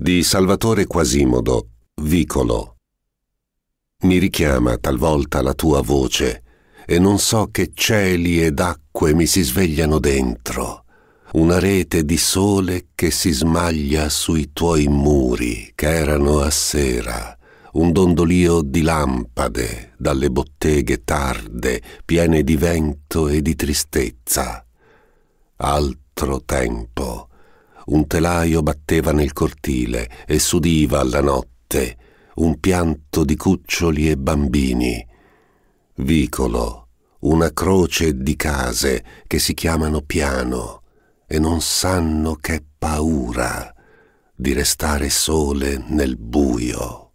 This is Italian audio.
di Salvatore Quasimodo, Vicolo. Mi richiama talvolta la tua voce e non so che cieli ed acque mi si svegliano dentro, una rete di sole che si smaglia sui tuoi muri che erano a sera, un dondolio di lampade dalle botteghe tarde piene di vento e di tristezza. Altro tempo un telaio batteva nel cortile e s'udiva alla notte un pianto di cuccioli e bambini. Vicolo, una croce di case che si chiamano piano e non sanno che paura di restare sole nel buio.